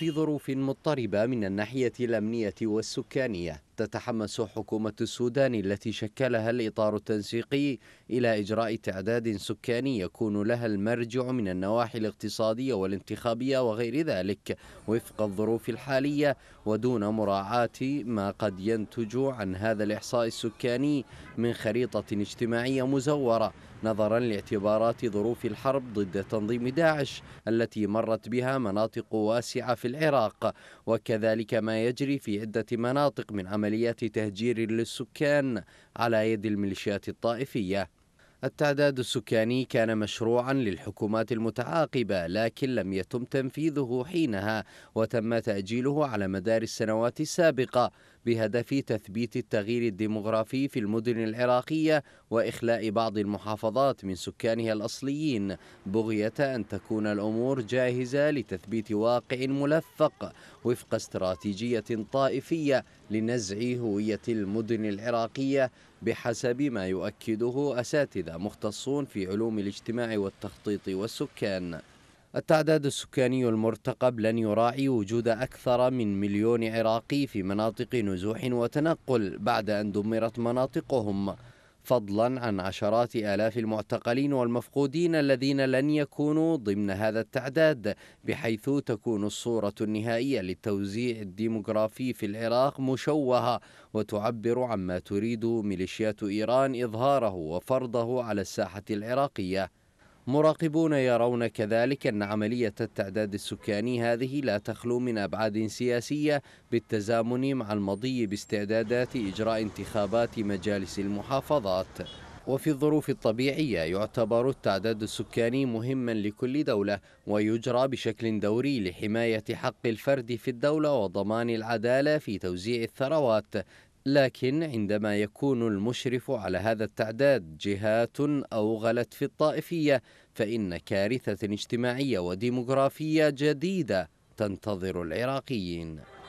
في ظروف مضطربة من الناحية الأمنية والسكانية تتحمس حكومة السودان التي شكلها الإطار التنسيقي إلى إجراء تعداد سكاني يكون لها المرجع من النواحي الاقتصادية والانتخابية وغير ذلك وفق الظروف الحالية ودون مراعاة ما قد ينتج عن هذا الإحصاء السكاني من خريطة اجتماعية مزورة نظرا لاعتبارات ظروف الحرب ضد تنظيم داعش التي مرت بها مناطق واسعة في العراق وكذلك ما يجري في عدة مناطق من عمل عمليات تهجير للسكان على يد الميليشيات الطائفية التعداد السكاني كان مشروعا للحكومات المتعاقبة لكن لم يتم تنفيذه حينها وتم تأجيله على مدار السنوات السابقة بهدف تثبيت التغيير الديمغرافي في المدن العراقية وإخلاء بعض المحافظات من سكانها الأصليين بغية أن تكون الأمور جاهزة لتثبيت واقع ملفق وفق استراتيجية طائفية لنزع هوية المدن العراقية بحسب ما يؤكده أساتذة مختصون في علوم الاجتماع والتخطيط والسكان التعداد السكاني المرتقب لن يراعي وجود أكثر من مليون عراقي في مناطق نزوح وتنقل بعد أن دمرت مناطقهم فضلا عن عشرات آلاف المعتقلين والمفقودين الذين لن يكونوا ضمن هذا التعداد بحيث تكون الصورة النهائية للتوزيع الديمغرافي في العراق مشوهة وتعبر عما تريد ميليشيات إيران إظهاره وفرضه على الساحة العراقية مراقبون يرون كذلك أن عملية التعداد السكاني هذه لا تخلو من أبعاد سياسية بالتزامن مع المضي باستعدادات إجراء انتخابات مجالس المحافظات وفي الظروف الطبيعية يعتبر التعداد السكاني مهما لكل دولة ويجرى بشكل دوري لحماية حق الفرد في الدولة وضمان العدالة في توزيع الثروات لكن عندما يكون المشرف على هذا التعداد جهات اوغلت في الطائفيه فان كارثه اجتماعيه وديمغرافيه جديده تنتظر العراقيين